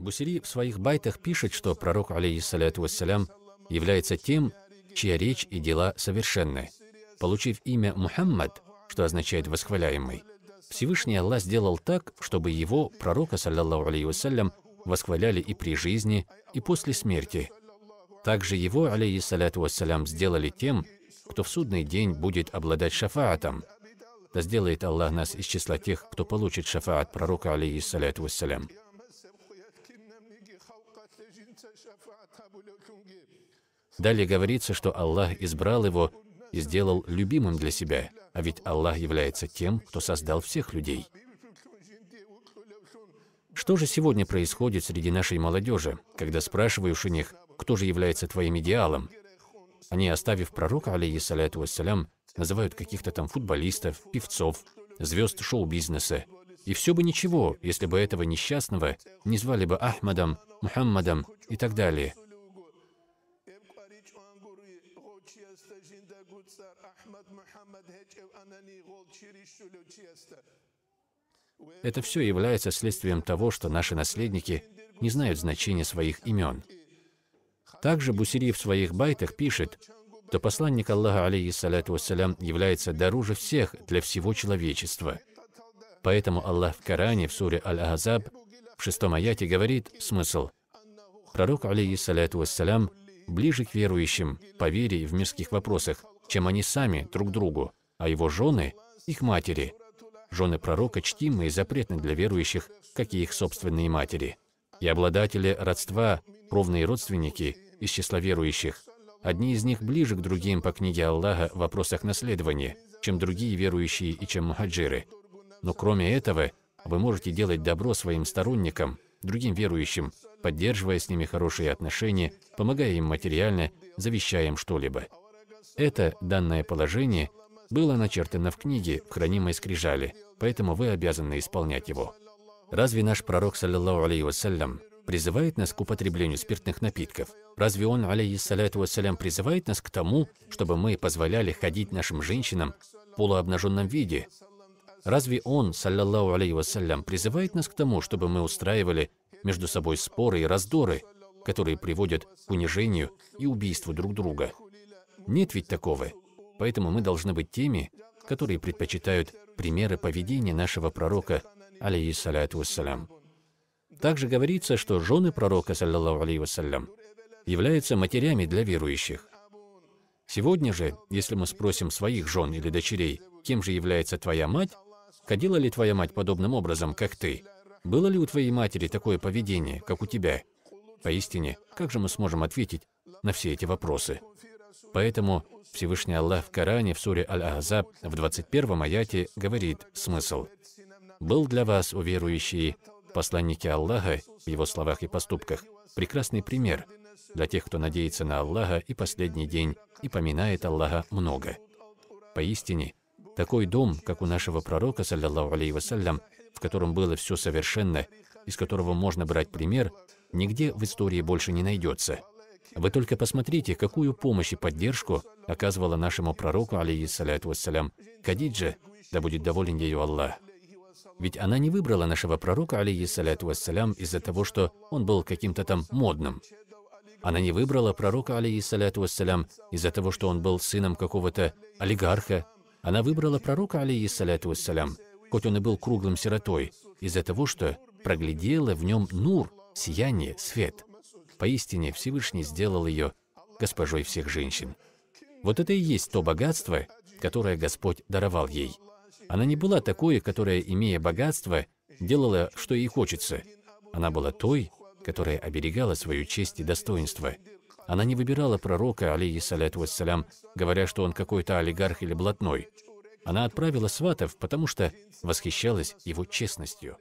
Бусери в своих байтах пишет, что пророк, алейхиссаляту вассалям, является тем, чья речь и дела совершенны. Получив имя Мухаммад, что означает «восхваляемый», Всевышний Аллах сделал так, чтобы его, пророка, саллаллаху алейхи вассалям, восхваляли и при жизни, и после смерти. Также его, алейхиссаляту вассалям, сделали тем, кто в судный день будет обладать шафаатом. Да сделает Аллах нас из числа тех, кто получит шафаат пророка, алейхиссаляту вассалям. Далее говорится, что Аллах избрал его и сделал любимым для себя, а ведь Аллах является тем, кто создал всех людей. Что же сегодня происходит среди нашей молодежи, когда спрашиваешь у них, кто же является твоим идеалом? Они, оставив пророка, алейхиссаляту вассалям, называют каких-то там футболистов, певцов, звезд шоу-бизнеса. И все бы ничего, если бы этого несчастного не звали бы Ахмадом, Мухаммадом и так далее. гуцар Ахмад Мухаммад Хечев Анани Гол Чиришулю Честер. Это все является следствием того, что наши наследники не знают значения своих имен. Также Бусири в своих байтах пишет, что посланник Аллаха, алейхиссалату вассалям, является дороже всех для всего человечества. Поэтому Аллах в Коране, в суре Аль-Азаб, в шестом аяте говорит смысл. Пророк, алейхиссалату вассалям, ближе к верующим по вере и в мирских вопросах, чем они сами друг другу, а его жены – их матери. Жены пророка чтимы и запретны для верующих, как и их собственные матери. И обладатели родства, кровные родственники из числа верующих, одни из них ближе к другим по книге Аллаха в вопросах наследования, чем другие верующие и чем мухаджиры. Но кроме этого, вы можете делать добро своим сторонникам, другим верующим, поддерживая с ними хорошие отношения, помогая им материально, завещая им что-либо. Это данное положение было начертано в книге, в хранимой скрижали, поэтому вы обязаны исполнять его. Разве наш пророк, саллиллаху алейхи вассалям, призывает нас к употреблению спиртных напитков? Разве он, алейхиссаляту вассалям, призывает нас к тому, чтобы мы позволяли ходить нашим женщинам в полуобнаженном виде? Разве он, саллиллаху алейхи вассалям, призывает нас к тому, чтобы мы устраивали между собой споры и раздоры, которые приводят к унижению и убийству друг друга? Нет ведь такого. Поэтому мы должны быть теми, которые предпочитают примеры поведения нашего пророка, алейиссаляту вассалям. Также говорится, что жены пророка, саллаллаху алейхи вассалям, являются матерями для верующих. Сегодня же, если мы спросим своих жен или дочерей, кем же является твоя мать, ходила ли твоя мать подобным образом, как ты, было ли у твоей матери такое поведение, как у тебя, поистине, как же мы сможем ответить на все эти вопросы? Поэтому Всевышний Аллах в Коране, в суре Аль-Ахзаб, в 21 аяте говорит смысл. «Был для вас, у верующие, посланники Аллаха, в его словах и поступках, прекрасный пример для тех, кто надеется на Аллаха и последний день, и поминает Аллаха много. Поистине, такой дом, как у нашего пророка, саллиллаху алейхи вассалям, в котором было все совершенно, из которого можно брать пример, нигде в истории больше не найдется. Вы только посмотрите, какую помощь и поддержку оказывала нашему пророку, алейиссаляту вассалям, Кадиджа, да будет доволен ею Аллах. Ведь она не выбрала нашего пророка, алейиссаляту вассалям, из-за того, что он был каким-то там модным. Она не выбрала пророка, алейиссаляту вассалям, из-за того, что он был сыном какого-то олигарха. Она выбрала пророка, алейиссаляту вассалям, хоть он и был круглым сиротой, из-за того, что проглядела в нем нур, сияние, свет. Поистине Всевышний сделал ее госпожой всех женщин. Вот это и есть то богатство, которое Господь даровал ей. Она не была такой, которая, имея богатство, делала, что ей хочется. Она была той, которая оберегала свою честь и достоинство. Она не выбирала пророка, алейхиссаляту вассалям, говоря, что он какой-то олигарх или блатной. Она отправила сватов, потому что восхищалась его честностью.